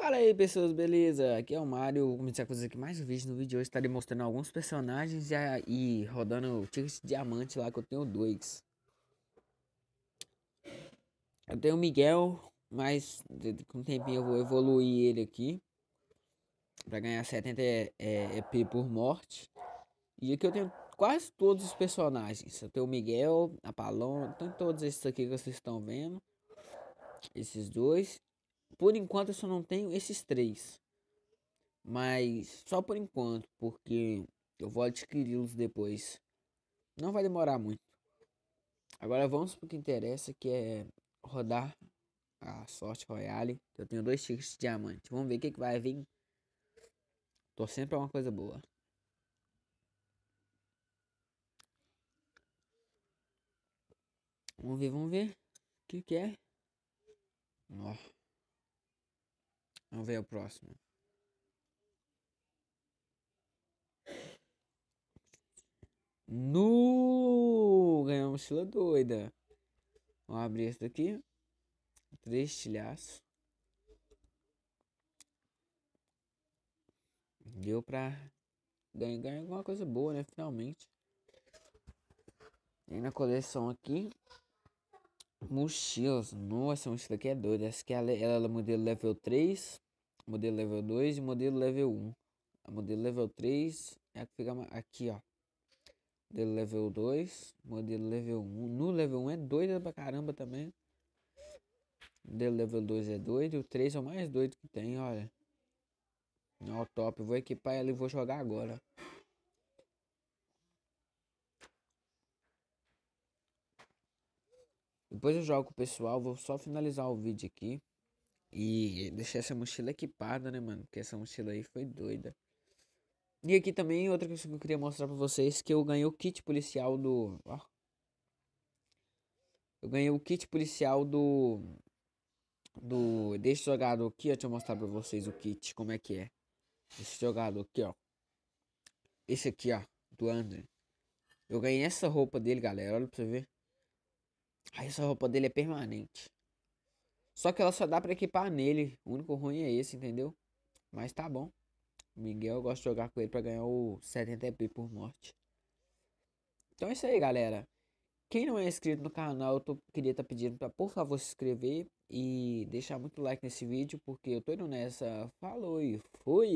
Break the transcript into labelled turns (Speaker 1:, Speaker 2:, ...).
Speaker 1: Fala aí pessoas, beleza? Aqui é o Mario, comecei a fazer aqui mais um vídeo. No vídeo de hoje estarei mostrando alguns personagens e, e rodando o ticket diamante lá que eu tenho dois. Eu tenho o Miguel, mas com um tempinho eu vou evoluir ele aqui. Pra ganhar 70 é, é EP por morte. E aqui eu tenho quase todos os personagens. Eu tenho o Miguel, a Paloma, tenho todos esses aqui que vocês estão vendo. Esses dois. Por enquanto eu só não tenho esses três. Mas só por enquanto, porque eu vou adquiri-los depois. Não vai demorar muito. Agora vamos pro que interessa, que é rodar a sorte royale. Eu tenho dois tickets de diamante. Vamos ver o que, que vai vir. Tô sempre uma coisa boa. Vamos ver, vamos ver. O que, que é? Nossa. Vamos ver o próximo. No! Ganhou uma mochila doida. Vamos abrir esse daqui. Três estilhaços. Deu pra ganhar, ganhar alguma coisa boa, né? Finalmente. Tem na coleção aqui. Mochilas. Nossa, mochila aqui é doida. Essa aqui é, ela, ela é modelo level 3, modelo level 2 e modelo level 1. A modelo level 3 é a que fica aqui, ó. Modelo level 2, modelo level 1. No level 1 é doida pra caramba também. Modelo level 2 é doido. O 3 é o mais doido que tem, olha. Ó, top. Vou equipar ela e vou jogar agora. Depois eu jogo o pessoal, vou só finalizar o vídeo aqui. E deixar essa mochila equipada, né, mano? Porque essa mochila aí foi doida. E aqui também, outra coisa que eu queria mostrar pra vocês, que eu ganhei o kit policial do... Ó. Eu ganhei o kit policial do... Do... Desse jogado aqui, ó. Deixa eu mostrar pra vocês o kit, como é que é. Esse jogado aqui, ó. Esse aqui, ó. Do André. Eu ganhei essa roupa dele, galera. Olha pra você ver. Aí essa roupa dele é permanente. Só que ela só dá para equipar nele. O único ruim é esse, entendeu? Mas tá bom. Miguel gosta de jogar com ele para ganhar o 70 EP por morte. Então é isso aí, galera. Quem não é inscrito no canal, eu tô, queria estar tá pedindo para por favor se inscrever e deixar muito like nesse vídeo, porque eu tô indo nessa. Falou e fui!